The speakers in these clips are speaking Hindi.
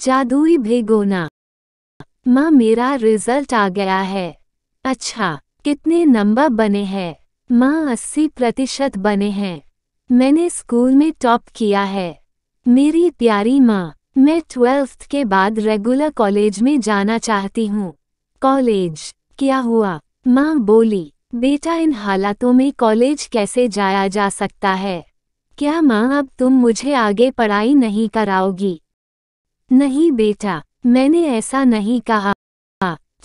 जादुई भेगोना माँ मेरा रिजल्ट आ गया है अच्छा कितने नंबर बने हैं माँ अस्सी प्रतिशत बने हैं मैंने स्कूल में टॉप किया है मेरी प्यारी माँ मैं ट्वेल्थ के बाद रेगुलर कॉलेज में जाना चाहती हूँ कॉलेज क्या हुआ माँ बोली बेटा इन हालातों में कॉलेज कैसे जाया जा सकता है क्या माँ अब तुम मुझे आगे पढ़ाई नहीं कराओगी नहीं बेटा मैंने ऐसा नहीं कहा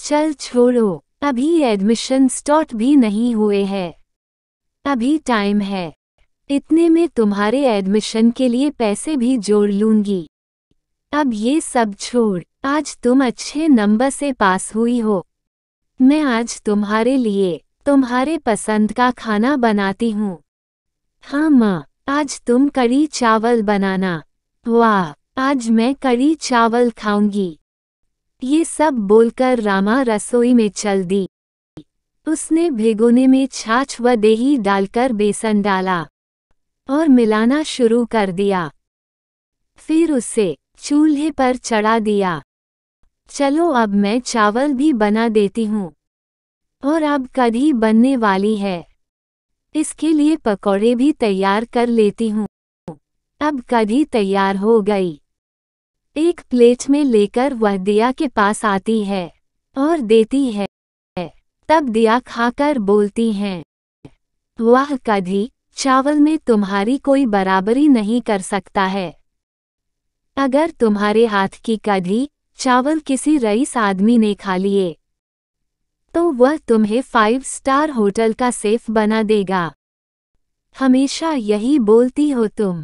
चल छोड़ो अभी एडमिशन स्टॉट भी नहीं हुए हैं अभी टाइम है इतने में तुम्हारे एडमिशन के लिए पैसे भी जोड़ लूंगी अब ये सब छोड़ आज तुम अच्छे नंबर से पास हुई हो मैं आज तुम्हारे लिए तुम्हारे पसंद का खाना बनाती हूँ हाँ माँ आज तुम कड़ी चावल बनाना वाह आज मैं कड़ी चावल खाऊंगी ये सब बोलकर रामा रसोई में चल दी उसने भिगोने में छाछ व देही डालकर बेसन डाला और मिलाना शुरू कर दिया फिर उसे चूल्हे पर चढ़ा दिया चलो अब मैं चावल भी बना देती हूँ और अब कढ़ी बनने वाली है इसके लिए पकौड़े भी तैयार कर लेती हूँ अब कढ़ी तैयार हो गई एक प्लेट में लेकर वह दिया के पास आती है और देती है तब दिया खाकर बोलती हैं वह कभी चावल में तुम्हारी कोई बराबरी नहीं कर सकता है अगर तुम्हारे हाथ की कधी चावल किसी रईस आदमी ने खा लिए तो वह तुम्हें फाइव स्टार होटल का सेफ बना देगा हमेशा यही बोलती हो तुम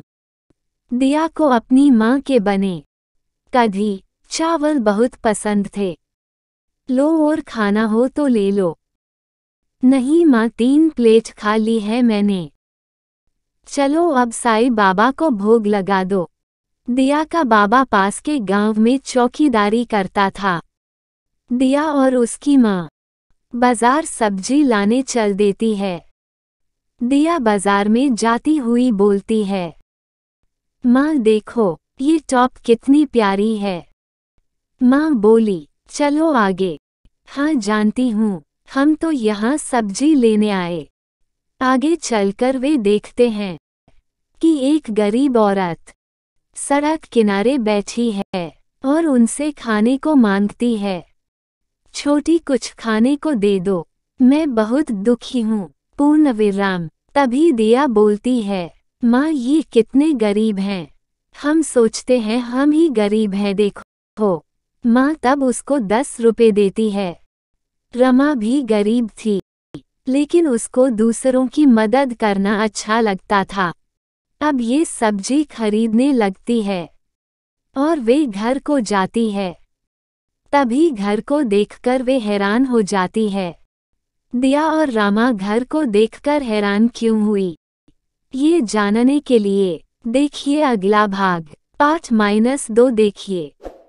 दिया को अपनी माँ के बने कढ़ी चावल बहुत पसंद थे लो और खाना हो तो ले लो नहीं माँ तीन प्लेट खा ली है मैंने चलो अब साई बाबा को भोग लगा दो दिया का बाबा पास के गांव में चौकीदारी करता था दिया और उसकी माँ बाजार सब्जी लाने चल देती है दिया बाजार में जाती हुई बोलती है माँ देखो ये टॉप कितनी प्यारी है माँ बोली चलो आगे हाँ जानती हूँ हम तो यहाँ सब्जी लेने आए आगे चलकर वे देखते हैं कि एक गरीब औरत सड़क किनारे बैठी है और उनसे खाने को मांगती है छोटी कुछ खाने को दे दो मैं बहुत दुखी हूँ पूर्ण विराम तभी दिया बोलती है माँ ये कितने गरीब हैं हम सोचते हैं हम ही गरीब हैं देखो माँ तब उसको दस रुपये देती है रमा भी गरीब थी लेकिन उसको दूसरों की मदद करना अच्छा लगता था अब ये सब्जी खरीदने लगती है और वे घर को जाती है तभी घर को देखकर वे हैरान हो जाती है दिया और रामा घर को देखकर हैरान क्यों हुई ये जानने के लिए देखिए अगला भाग पाठ माइनस दो देखिए